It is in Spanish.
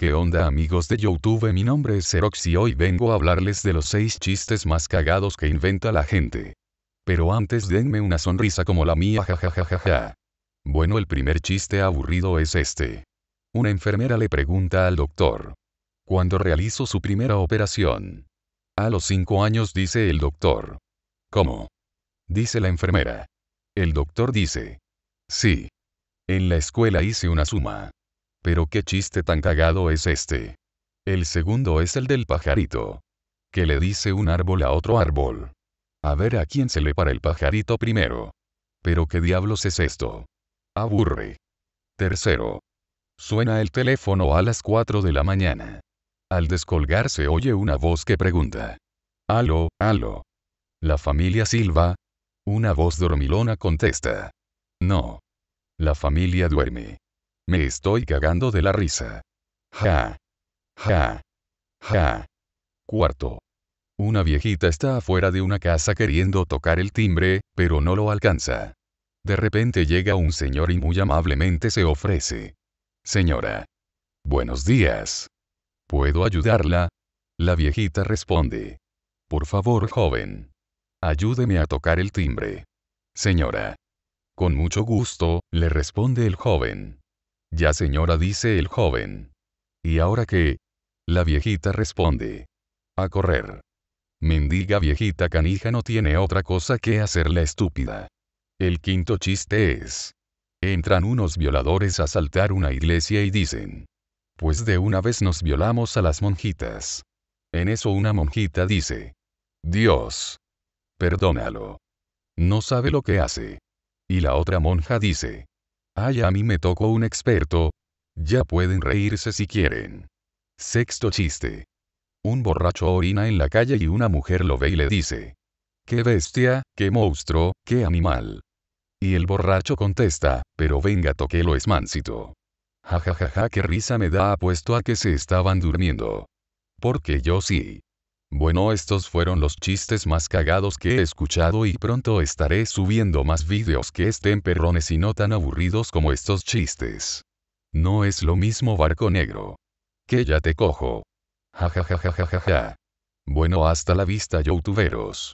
¿Qué onda amigos de Youtube? Mi nombre es Xerox y hoy vengo a hablarles de los seis chistes más cagados que inventa la gente. Pero antes denme una sonrisa como la mía jajajajaja. Bueno el primer chiste aburrido es este. Una enfermera le pregunta al doctor. ¿Cuándo realizó su primera operación? A los cinco años dice el doctor. ¿Cómo? Dice la enfermera. El doctor dice. Sí. En la escuela hice una suma. Pero qué chiste tan cagado es este. El segundo es el del pajarito. Que le dice un árbol a otro árbol. A ver a quién se le para el pajarito primero. Pero qué diablos es esto. Aburre. Tercero. Suena el teléfono a las 4 de la mañana. Al descolgarse oye una voz que pregunta. Aló, aló. La familia Silva. Una voz dormilona contesta. No. La familia duerme. Me estoy cagando de la risa. Ja. Ja. Ja. Cuarto. Una viejita está afuera de una casa queriendo tocar el timbre, pero no lo alcanza. De repente llega un señor y muy amablemente se ofrece. Señora. Buenos días. ¿Puedo ayudarla? La viejita responde. Por favor, joven. Ayúdeme a tocar el timbre. Señora. Con mucho gusto, le responde el joven. Ya señora dice el joven. ¿Y ahora qué? La viejita responde. A correr. Mendiga viejita canija no tiene otra cosa que hacerla estúpida. El quinto chiste es. Entran unos violadores a saltar una iglesia y dicen. Pues de una vez nos violamos a las monjitas. En eso una monjita dice. Dios. Perdónalo. No sabe lo que hace. Y la otra monja dice. Ay, a mí me tocó un experto. Ya pueden reírse si quieren. Sexto chiste. Un borracho orina en la calle y una mujer lo ve y le dice. ¡Qué bestia, qué monstruo, qué animal! Y el borracho contesta, pero venga toque lo esmáncito. Ja ja ja ja, qué risa me da apuesto a que se estaban durmiendo. Porque yo sí. Bueno estos fueron los chistes más cagados que he escuchado y pronto estaré subiendo más vídeos que estén perrones y no tan aburridos como estos chistes. No es lo mismo barco negro. Que ya te cojo. Ja ja ja ja ja ja Bueno hasta la vista youtuberos.